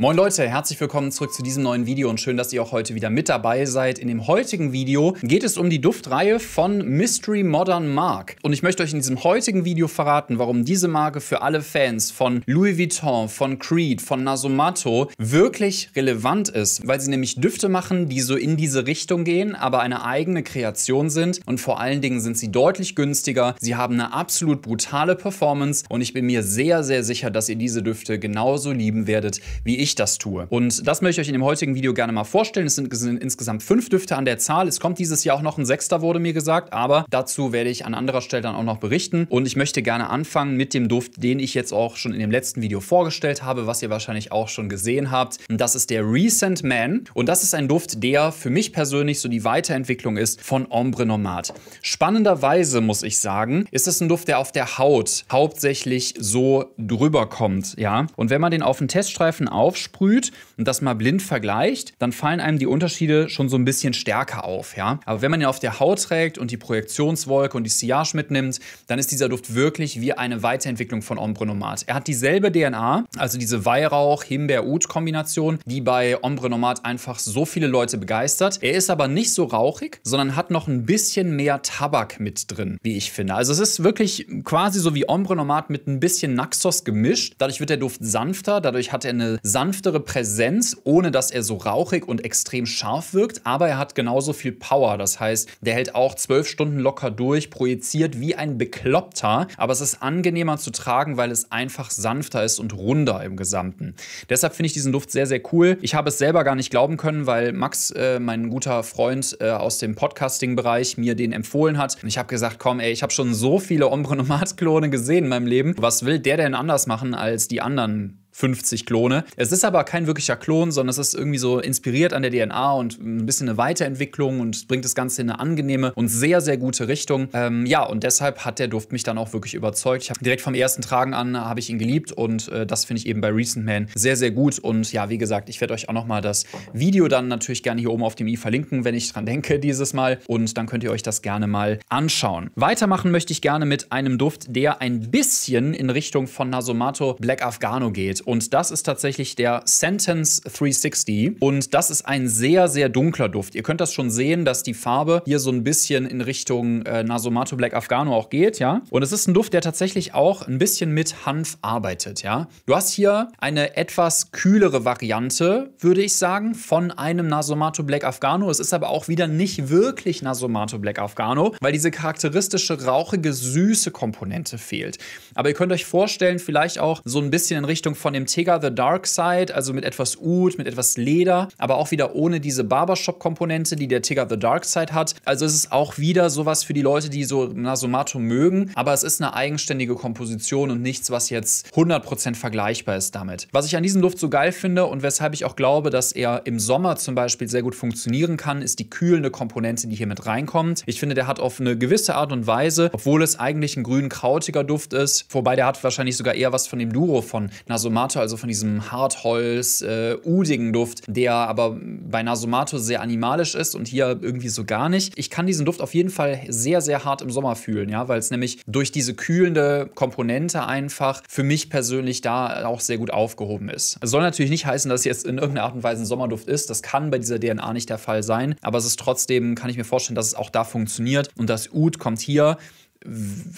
Moin Leute, herzlich willkommen zurück zu diesem neuen Video und schön, dass ihr auch heute wieder mit dabei seid. In dem heutigen Video geht es um die Duftreihe von Mystery Modern Mark. Und ich möchte euch in diesem heutigen Video verraten, warum diese Marke für alle Fans von Louis Vuitton, von Creed, von Nasomato wirklich relevant ist, weil sie nämlich Düfte machen, die so in diese Richtung gehen, aber eine eigene Kreation sind und vor allen Dingen sind sie deutlich günstiger. Sie haben eine absolut brutale Performance und ich bin mir sehr, sehr sicher, dass ihr diese Düfte genauso lieben werdet, wie ich ich das tue. Und das möchte ich euch in dem heutigen Video gerne mal vorstellen. Es sind, sind insgesamt fünf Düfte an der Zahl. Es kommt dieses Jahr auch noch ein sechster, wurde mir gesagt, aber dazu werde ich an anderer Stelle dann auch noch berichten. Und ich möchte gerne anfangen mit dem Duft, den ich jetzt auch schon in dem letzten Video vorgestellt habe, was ihr wahrscheinlich auch schon gesehen habt. Und das ist der Recent Man. Und das ist ein Duft, der für mich persönlich so die Weiterentwicklung ist von Ombre Nomad. Spannenderweise muss ich sagen, ist es ein Duft, der auf der Haut hauptsächlich so drüber kommt, ja. Und wenn man den auf den Teststreifen auf draufsprüht und das mal blind vergleicht, dann fallen einem die Unterschiede schon so ein bisschen stärker auf. Ja? Aber wenn man ihn auf der Haut trägt und die Projektionswolke und die Sillage mitnimmt, dann ist dieser Duft wirklich wie eine Weiterentwicklung von Ombre Nomad. Er hat dieselbe DNA, also diese weihrauch himbeer ut kombination die bei Ombre Nomad einfach so viele Leute begeistert. Er ist aber nicht so rauchig, sondern hat noch ein bisschen mehr Tabak mit drin, wie ich finde. Also es ist wirklich quasi so wie Ombre Nomad mit ein bisschen Naxos gemischt. Dadurch wird der Duft sanfter, dadurch hat er eine sanfte sanftere Präsenz, ohne dass er so rauchig und extrem scharf wirkt, aber er hat genauso viel Power. Das heißt, der hält auch zwölf Stunden locker durch, projiziert wie ein Bekloppter, aber es ist angenehmer zu tragen, weil es einfach sanfter ist und runder im Gesamten. Deshalb finde ich diesen Duft sehr, sehr cool. Ich habe es selber gar nicht glauben können, weil Max, äh, mein guter Freund äh, aus dem Podcasting-Bereich, mir den empfohlen hat. Und ich habe gesagt, komm, ey, ich habe schon so viele Ombre Nomad-Klone gesehen in meinem Leben. Was will der denn anders machen als die anderen 50 Klone. Es ist aber kein wirklicher Klon, sondern es ist irgendwie so inspiriert an der DNA und ein bisschen eine Weiterentwicklung und bringt das Ganze in eine angenehme und sehr, sehr gute Richtung. Ähm, ja, und deshalb hat der Duft mich dann auch wirklich überzeugt. Ich habe direkt vom ersten Tragen an habe ich ihn geliebt und äh, das finde ich eben bei Recent Man sehr, sehr gut. Und ja, wie gesagt, ich werde euch auch nochmal das Video dann natürlich gerne hier oben auf dem i verlinken, wenn ich dran denke dieses Mal. Und dann könnt ihr euch das gerne mal anschauen. Weitermachen möchte ich gerne mit einem Duft, der ein bisschen in Richtung von Nasomato Black Afghano geht und das ist tatsächlich der Sentence 360 und das ist ein sehr, sehr dunkler Duft. Ihr könnt das schon sehen, dass die Farbe hier so ein bisschen in Richtung äh, Nasomato Black Afghano auch geht, ja. Und es ist ein Duft, der tatsächlich auch ein bisschen mit Hanf arbeitet, ja. Du hast hier eine etwas kühlere Variante, würde ich sagen, von einem Nasomato Black Afghano. Es ist aber auch wieder nicht wirklich Nasomato Black Afghano, weil diese charakteristische rauchige, süße Komponente fehlt. Aber ihr könnt euch vorstellen, vielleicht auch so ein bisschen in Richtung von den dem Tigger The Dark Side, also mit etwas Ud, mit etwas Leder, aber auch wieder ohne diese Barbershop-Komponente, die der Tigger The Dark Side hat. Also es ist auch wieder sowas für die Leute, die so Nasomato mögen, aber es ist eine eigenständige Komposition und nichts, was jetzt 100% vergleichbar ist damit. Was ich an diesem Duft so geil finde und weshalb ich auch glaube, dass er im Sommer zum Beispiel sehr gut funktionieren kann, ist die kühlende Komponente, die hier mit reinkommt. Ich finde, der hat auf eine gewisse Art und Weise, obwohl es eigentlich ein grün-krautiger Duft ist, wobei der hat wahrscheinlich sogar eher was von dem Duro von Nasomato Nasomato, also von diesem Hartholz, äh, udigen Duft, der aber bei Nasomato sehr animalisch ist und hier irgendwie so gar nicht. Ich kann diesen Duft auf jeden Fall sehr, sehr hart im Sommer fühlen, ja, weil es nämlich durch diese kühlende Komponente einfach für mich persönlich da auch sehr gut aufgehoben ist. Es soll natürlich nicht heißen, dass es jetzt in irgendeiner Art und Weise ein Sommerduft ist. Das kann bei dieser DNA nicht der Fall sein, aber es ist trotzdem, kann ich mir vorstellen, dass es auch da funktioniert und das Ud kommt hier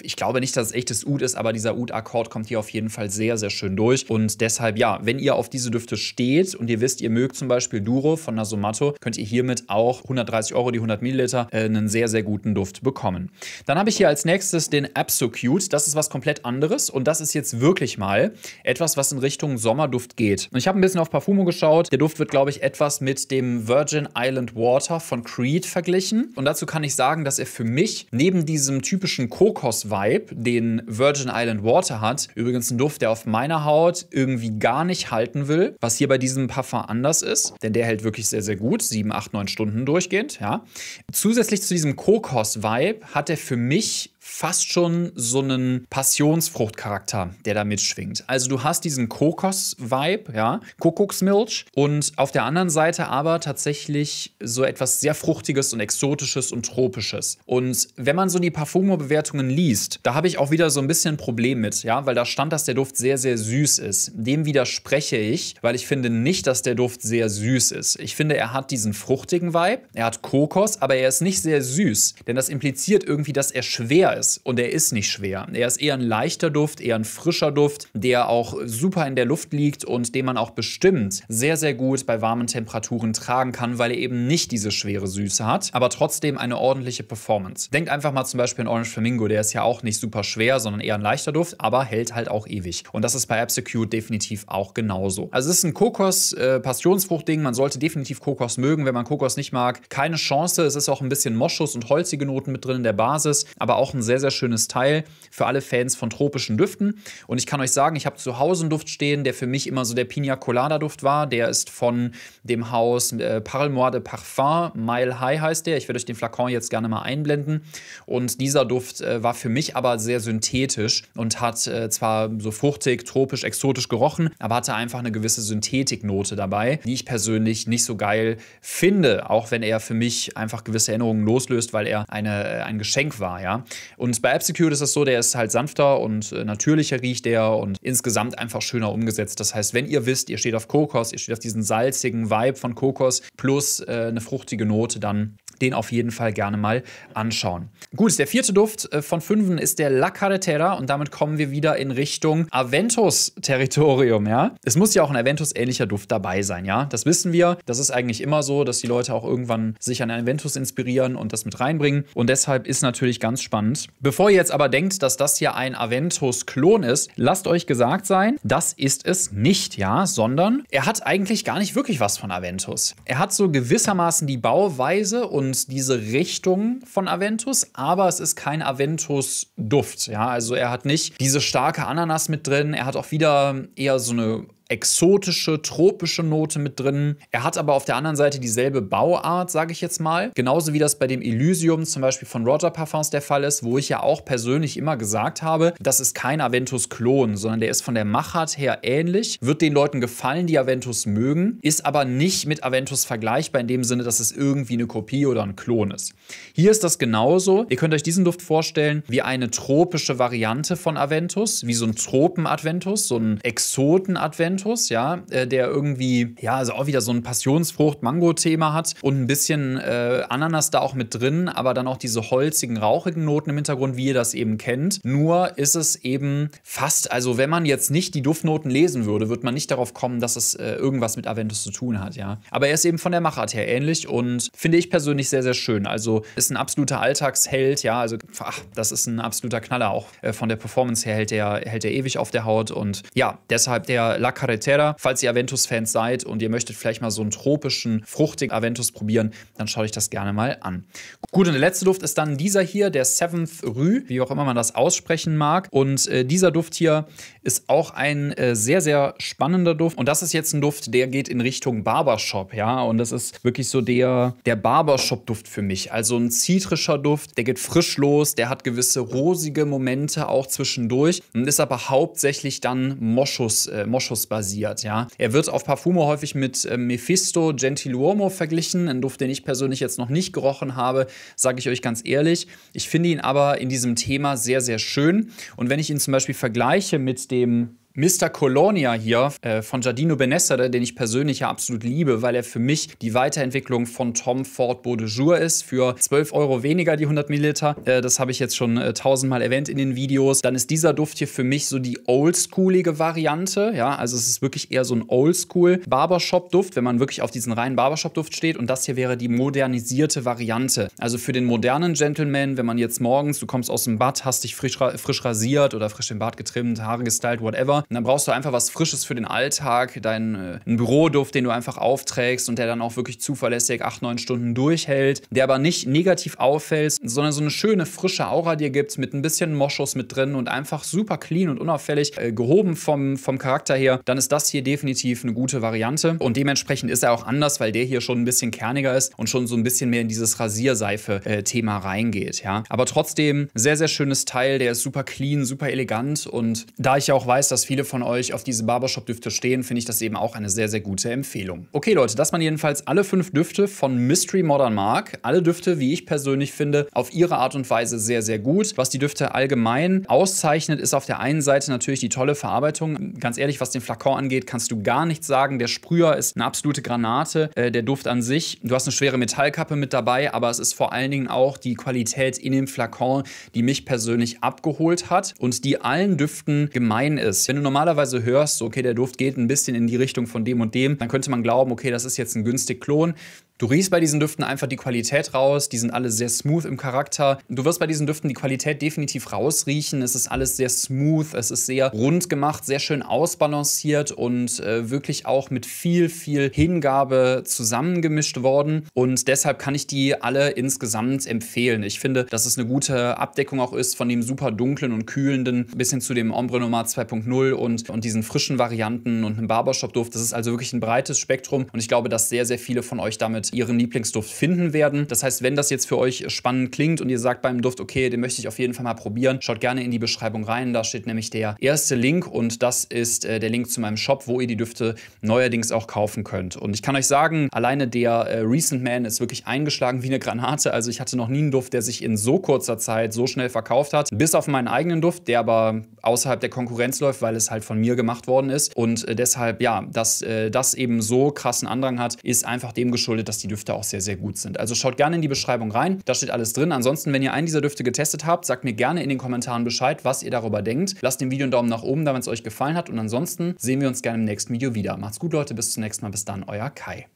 ich glaube nicht, dass es echtes Oud ist, aber dieser oud akkord kommt hier auf jeden Fall sehr, sehr schön durch. Und deshalb, ja, wenn ihr auf diese Düfte steht und ihr wisst, ihr mögt zum Beispiel Duro von Nasomato, könnt ihr hiermit auch 130 Euro die 100 Milliliter äh, einen sehr, sehr guten Duft bekommen. Dann habe ich hier als nächstes den Absocute. Das ist was komplett anderes und das ist jetzt wirklich mal etwas, was in Richtung Sommerduft geht. Und ich habe ein bisschen auf Parfumo geschaut. Der Duft wird, glaube ich, etwas mit dem Virgin Island Water von Creed verglichen. Und dazu kann ich sagen, dass er für mich neben diesem typischen Kokos-Vibe, den Virgin Island Water hat. Übrigens ein Duft, der auf meiner Haut irgendwie gar nicht halten will, was hier bei diesem Parfum anders ist, denn der hält wirklich sehr, sehr gut, 7, 8, 9 Stunden durchgehend, ja. Zusätzlich zu diesem Kokos-Vibe hat er für mich fast schon so einen Passionsfruchtcharakter, der da mitschwingt. Also du hast diesen Kokos-Vibe, ja, Kuckucksmilch und auf der anderen Seite aber tatsächlich so etwas sehr Fruchtiges und Exotisches und Tropisches. Und wenn man so die Parfumo-Bewertungen liest, da habe ich auch wieder so ein bisschen ein Problem mit, ja, weil da stand, dass der Duft sehr, sehr süß ist. Dem widerspreche ich, weil ich finde nicht, dass der Duft sehr süß ist. Ich finde, er hat diesen fruchtigen Vibe, er hat Kokos, aber er ist nicht sehr süß, denn das impliziert irgendwie, dass er schwer schwer ist. Und er ist nicht schwer. Er ist eher ein leichter Duft, eher ein frischer Duft, der auch super in der Luft liegt und den man auch bestimmt sehr, sehr gut bei warmen Temperaturen tragen kann, weil er eben nicht diese schwere Süße hat, aber trotzdem eine ordentliche Performance. Denkt einfach mal zum Beispiel an Orange Flamingo, der ist ja auch nicht super schwer, sondern eher ein leichter Duft, aber hält halt auch ewig. Und das ist bei Absolute definitiv auch genauso. Also es ist ein Kokos-Passionsfrucht-Ding, äh, man sollte definitiv Kokos mögen, wenn man Kokos nicht mag. Keine Chance, es ist auch ein bisschen Moschus und holzige Noten mit drin in der Basis, aber auch ein ein sehr, sehr schönes Teil für alle Fans von tropischen Düften. Und ich kann euch sagen, ich habe zu Hause einen Duft stehen, der für mich immer so der Pina Colada Duft war. Der ist von dem Haus äh, Parlemoir de Parfum, Mile High heißt der. Ich werde euch den Flakon jetzt gerne mal einblenden. Und dieser Duft äh, war für mich aber sehr synthetisch und hat äh, zwar so fruchtig, tropisch, exotisch gerochen, aber hatte einfach eine gewisse Synthetiknote dabei, die ich persönlich nicht so geil finde, auch wenn er für mich einfach gewisse Erinnerungen loslöst, weil er eine, äh, ein Geschenk war, ja. Und bei Absecure ist das so, der ist halt sanfter und äh, natürlicher riecht der und insgesamt einfach schöner umgesetzt. Das heißt, wenn ihr wisst, ihr steht auf Kokos, ihr steht auf diesen salzigen Vibe von Kokos plus äh, eine fruchtige Note, dann den auf jeden Fall gerne mal anschauen. Gut, der vierte Duft äh, von fünfen ist der La Carretera und damit kommen wir wieder in Richtung Aventus-Territorium, ja. Es muss ja auch ein Aventus-ähnlicher Duft dabei sein, ja. Das wissen wir. Das ist eigentlich immer so, dass die Leute auch irgendwann sich an Aventus inspirieren und das mit reinbringen. Und deshalb ist natürlich ganz spannend. Bevor ihr jetzt aber denkt, dass das hier ein Aventus-Klon ist, lasst euch gesagt sein, das ist es nicht, ja, sondern er hat eigentlich gar nicht wirklich was von Aventus. Er hat so gewissermaßen die Bauweise und und diese Richtung von Aventus, aber es ist kein Aventus-Duft. Ja, also er hat nicht diese starke Ananas mit drin, er hat auch wieder eher so eine exotische, tropische Note mit drin. Er hat aber auf der anderen Seite dieselbe Bauart, sage ich jetzt mal. Genauso wie das bei dem Elysium zum Beispiel von Roger Parfums der Fall ist, wo ich ja auch persönlich immer gesagt habe, das ist kein Aventus-Klon, sondern der ist von der Machart her ähnlich, wird den Leuten gefallen, die Aventus mögen, ist aber nicht mit Aventus vergleichbar in dem Sinne, dass es irgendwie eine Kopie oder ein Klon ist. Hier ist das genauso. Ihr könnt euch diesen Duft vorstellen wie eine tropische Variante von Aventus, wie so ein Tropen-Adventus, so ein Exoten-Adventus Juventus, ja, äh, der irgendwie, ja, also auch wieder so ein Passionsfrucht-Mango-Thema hat und ein bisschen äh, Ananas da auch mit drin, aber dann auch diese holzigen, rauchigen Noten im Hintergrund, wie ihr das eben kennt. Nur ist es eben fast, also wenn man jetzt nicht die Duftnoten lesen würde, wird man nicht darauf kommen, dass es äh, irgendwas mit Aventus zu tun hat, ja. Aber er ist eben von der Machart her ähnlich und finde ich persönlich sehr, sehr schön. Also ist ein absoluter Alltagsheld, ja, also ach, das ist ein absoluter Knaller auch. Äh, von der Performance her hält er, hält ewig auf der Haut und ja, deshalb der La Carretera. Falls ihr Aventus-Fans seid und ihr möchtet vielleicht mal so einen tropischen, fruchtigen Aventus probieren, dann schaut euch das gerne mal an. Gut, und der letzte Duft ist dann dieser hier, der Seventh Rue, wie auch immer man das aussprechen mag. Und äh, dieser Duft hier ist auch ein äh, sehr, sehr spannender Duft. Und das ist jetzt ein Duft, der geht in Richtung Barbershop, ja. Und das ist wirklich so der, der Barbershop-Duft für mich. Also ein zitrischer Duft, der geht frisch los, der hat gewisse rosige Momente auch zwischendurch und ist aber hauptsächlich dann Moschus, äh, Moschus basiert. Ja? Er wird auf Parfumo häufig mit äh, Mephisto Gentiluomo verglichen, ein Duft, den ich persönlich jetzt noch nicht gerochen habe, sage ich euch ganz ehrlich. Ich finde ihn aber in diesem Thema sehr, sehr schön. Und wenn ich ihn zum Beispiel vergleiche mit dem Mr. Colonia hier äh, von Giardino Benessere, den ich persönlich ja absolut liebe, weil er für mich die Weiterentwicklung von Tom Ford Beaudejour ist. Für 12 Euro weniger die 100 Milliliter. Äh, das habe ich jetzt schon äh, tausendmal erwähnt in den Videos. Dann ist dieser Duft hier für mich so die oldschoolige Variante. Ja, also es ist wirklich eher so ein oldschool Barbershop-Duft, wenn man wirklich auf diesen reinen Barbershop-Duft steht. Und das hier wäre die modernisierte Variante. Also für den modernen Gentleman, wenn man jetzt morgens, du kommst aus dem Bad, hast dich frisch, frisch rasiert oder frisch im Bad getrimmt, Haare gestylt, whatever und dann brauchst du einfach was Frisches für den Alltag, deinen äh, Büroduft, den du einfach aufträgst und der dann auch wirklich zuverlässig acht, neun Stunden durchhält, der aber nicht negativ auffällt, sondern so eine schöne, frische Aura dir gibt, mit ein bisschen Moschus mit drin und einfach super clean und unauffällig, äh, gehoben vom, vom Charakter her, dann ist das hier definitiv eine gute Variante. Und dementsprechend ist er auch anders, weil der hier schon ein bisschen kerniger ist und schon so ein bisschen mehr in dieses Rasierseife-Thema äh, reingeht, ja. Aber trotzdem, sehr, sehr schönes Teil, der ist super clean, super elegant und da ich ja auch weiß, dass viele von euch auf diese Barbershop-Düfte stehen, finde ich das eben auch eine sehr, sehr gute Empfehlung. Okay Leute, das waren jedenfalls alle fünf Düfte von Mystery Modern Mark. Alle Düfte, wie ich persönlich finde, auf ihre Art und Weise sehr, sehr gut. Was die Düfte allgemein auszeichnet, ist auf der einen Seite natürlich die tolle Verarbeitung. Ganz ehrlich, was den Flakon angeht, kannst du gar nichts sagen. Der Sprüher ist eine absolute Granate, äh, der Duft an sich. Du hast eine schwere Metallkappe mit dabei, aber es ist vor allen Dingen auch die Qualität in dem Flakon, die mich persönlich abgeholt hat und die allen Düften gemein ist. Wenn du du normalerweise hörst, so, okay, der Duft geht ein bisschen in die Richtung von dem und dem, dann könnte man glauben, okay, das ist jetzt ein günstig Klon. Du riechst bei diesen Düften einfach die Qualität raus, die sind alle sehr smooth im Charakter. Du wirst bei diesen Düften die Qualität definitiv rausriechen. Es ist alles sehr smooth, es ist sehr rund gemacht, sehr schön ausbalanciert und äh, wirklich auch mit viel, viel Hingabe zusammengemischt worden. Und deshalb kann ich die alle insgesamt empfehlen. Ich finde, dass es eine gute Abdeckung auch ist von dem super dunklen und kühlenden bis hin zu dem Ombre Nomad 2.0 und, und diesen frischen Varianten und einem Barbershop-Duft. Das ist also wirklich ein breites Spektrum und ich glaube, dass sehr, sehr viele von euch damit ihren Lieblingsduft finden werden. Das heißt, wenn das jetzt für euch spannend klingt und ihr sagt beim Duft, okay, den möchte ich auf jeden Fall mal probieren, schaut gerne in die Beschreibung rein. Da steht nämlich der erste Link und das ist äh, der Link zu meinem Shop, wo ihr die Düfte neuerdings auch kaufen könnt. Und ich kann euch sagen, alleine der äh, Recent Man ist wirklich eingeschlagen wie eine Granate. Also ich hatte noch nie einen Duft, der sich in so kurzer Zeit so schnell verkauft hat, bis auf meinen eigenen Duft, der aber außerhalb der Konkurrenz läuft, weil es halt von mir gemacht worden ist. Und äh, deshalb, ja, dass äh, das eben so krassen Andrang hat, ist einfach dem geschuldet, dass die Düfte auch sehr, sehr gut sind. Also schaut gerne in die Beschreibung rein, da steht alles drin. Ansonsten, wenn ihr einen dieser Düfte getestet habt, sagt mir gerne in den Kommentaren Bescheid, was ihr darüber denkt. Lasst dem Video einen Daumen nach oben, da wenn es euch gefallen hat und ansonsten sehen wir uns gerne im nächsten Video wieder. Macht's gut, Leute, bis zum nächsten Mal. Bis dann, euer Kai.